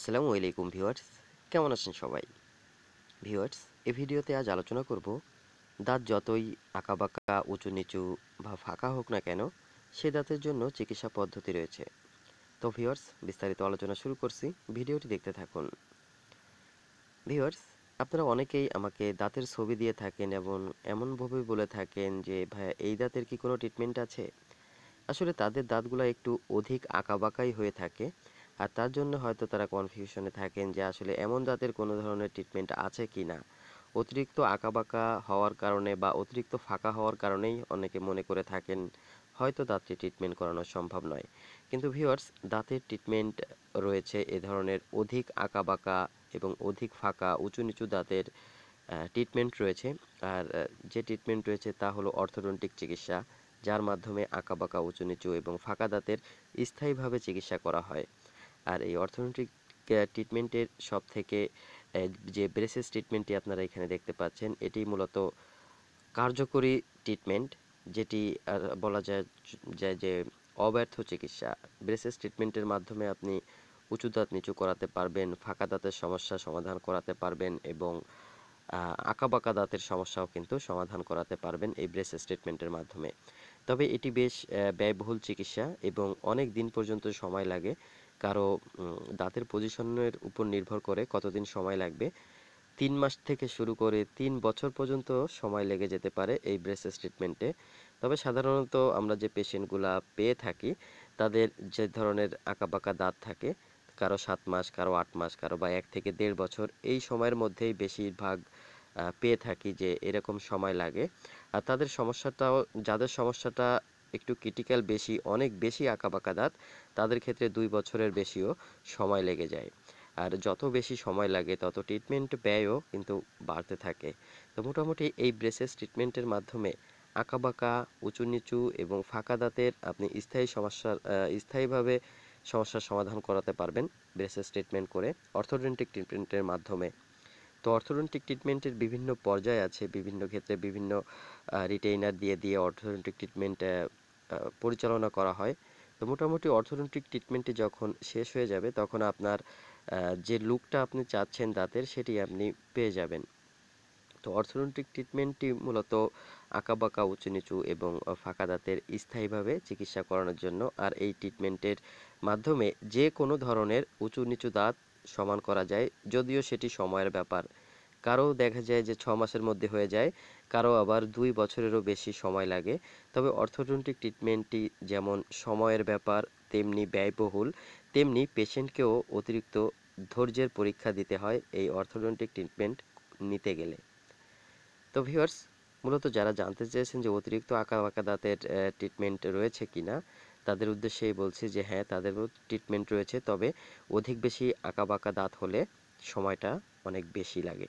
আসসালামু আলাইকুম ভিউয়ার্স কেমন আছেন সবাই ভিউয়ার্স এই ভিডিওতে আজ আলোচনা করব দাঁত যতই আঁকা বাঁকা উঁচু নিচু বা ফাঁকা হোক না কেন সে দাঁতের জন্য চিকিৎসা পদ্ধতি রয়েছে তো ভিউয়ার্স বিস্তারিত আলোচনা শুরু করছি ভিডিওটি দেখতে থাকুন ভিউয়ার্স আপনারা অনেকেই আমাকে দাঁতের ছবি দিয়ে থাকেন এবং এমনভাবে বলে থাকেন যে ভাইয়া এই দাঁতের কি কোনো ট্রিটমেন্ট আছে আসলে তাদের দাঁতগুলো একটু অধিক আঁকা বাঁকাই হয়ে থাকে আর তার জন্য হয়তো তারা কনফিউশনে থাকেন যে আসলে এমন জাতের কোনো ধরনের ট্রিটমেন্ট আছে কি না অতিরিক্ত আঁকাবাঁকা হওয়ার কারণে বা অতিরিক্ত ফাঁকা হওয়ার কারণেই অনেকে মনে করে থাকেন হয়তো দাঁতটি ট্রিটমেন্ট করানো সম্ভব নয় কিন্তু ভিউয়ার্স দাঁতের ট্রিটমেন্ট রয়েছে এ ধরনের অধিক আঁকাবাঁকা এবং অধিক ফাঁকা উঁচু নিচু দাঁতের ট্রিটমেন্ট রয়েছে আর যে ট্রিটমেন্ট রয়েছে তা হলো অর্থোডন্টিক চিকিৎসা যার মাধ্যমে আঁকাবাঁকা উঁচু নিচু এবং ফাঁকা দাঁতের স্থায়ীভাবে চিকিৎসা করা হয় আর এই অর্থনৈতিক ট্রিটমেন্টের সব থেকে যে ব্রেসেস ট্রিটমেন্টটি আপনারা এখানে দেখতে পাচ্ছেন এটি মূলত কার্যকরী ট্রিটমেন্ট যেটি বলা যায় যে অব্যর্থ চিকিৎসা ব্রেসেস ট্রিটমেন্টের মাধ্যমে আপনি উঁচু দাঁত নিচু করাতে পারবেন ফাঁকা দাঁতের সমস্যা সমাধান করাতে পারবেন এবং আঁকাবাঁকা দাঁতের সমস্যাও কিন্তু সমাধান করাতে পারবেন এই ব্রেসেস ট্রিটমেন্টের মাধ্যমে তবে এটি বেশ ব্যয়বহুল চিকিৎসা এবং অনেক দিন পর্যন্ত সময় লাগে কারো দাঁতের পজিশনের উপর নির্ভর করে কতদিন সময় লাগবে তিন মাস থেকে শুরু করে তিন বছর পর্যন্ত সময় লেগে যেতে পারে এই ব্রেসেস ট্রিটমেন্টে তবে সাধারণত আমরা যে পেশেন্টগুলা পেয়ে থাকি তাদের যে ধরনের আঁকাবাঁকা দাঁত থাকে কারো সাত মাস কারো আট মাস কারো বা এক থেকে দেড় বছর এই সময়ের মধ্যেই বেশিরভাগ পেয়ে থাকি যে এরকম সময় লাগে আর তাদের সমস্যাটাও যাদের সমস্যাটা একটু ক্রিটিক্যাল বেশি অনেক বেশি আঁকাবাঁকা দাঁত তাদের ক্ষেত্রে দুই বছরের বেশিও সময় লেগে যায় আর যত বেশি সময় লাগে তত ট্রিটমেন্ট ব্যয়ও কিন্তু বাড়তে থাকে তো মোটামুটি এই ব্রেসেস ট্রিটমেন্টের মাধ্যমে আঁকাবাঁকা উঁচু নিচু এবং ফাঁকা দাঁতের আপনি স্থায়ী সমস্যার স্থায়ীভাবে সমস্যার সমাধান করাতে পারবেন ব্রেসেস ট্রিটমেন্ট করে অর্থোডেন্টিক ট্রিটমেন্টের মাধ্যমে তো অর্থোডেন্টিক ট্রিটমেন্টের বিভিন্ন পর্যায় আছে বিভিন্ন ক্ষেত্রে বিভিন্ন রিটেইনার দিয়ে দিয়ে অর্থোডেন্টিক ট্রিটমেন্ট পরিচালনা করা হয় তো মোটামুটি অর্থনৈতিক ট্রিটমেন্টটি যখন শেষ হয়ে যাবে তখন আপনার যে লুকটা আপনি চাচ্ছেন দাঁতের সেটি আপনি পেয়ে যাবেন তো অর্থনৈতিক ট্রিটমেন্টটি মূলত আঁকা বাঁকা উঁচু নিচু এবং ফাঁকা দাঁতের স্থায়ীভাবে চিকিৎসা করানোর জন্য আর এই ট্রিটমেন্টের মাধ্যমে যে কোনো ধরনের উঁচু নিচু দাঁত সমান করা যায় যদিও সেটি সময়ের ব্যাপার কারো দেখা যায় যে ছ মাসের মধ্যে হয়ে যায় কারো আবার দুই বছরেরও বেশি সময় লাগে তবে অর্থোডন্টিক ট্রিটমেন্টটি যেমন সময়ের ব্যাপার তেমনি ব্যয়বহুল তেমনি পেশেন্টকেও অতিরিক্ত ধৈর্যের পরীক্ষা দিতে হয় এই অর্থোডন্টিক ট্রিটমেন্ট নিতে গেলে তো ভিউয়ার্স মূলত যারা জানতে চেয়েছেন যে অতিরিক্ত আঁকা বাঁকা দাঁতের ট্রিটমেন্ট রয়েছে কি না তাদের উদ্দেশ্যেই বলছি যে হ্যাঁ তাদেরও ট্রিটমেন্ট রয়েছে তবে অধিক বেশি আঁকা বাঁকা দাঁত হলে সময়টা অনেক বেশি লাগে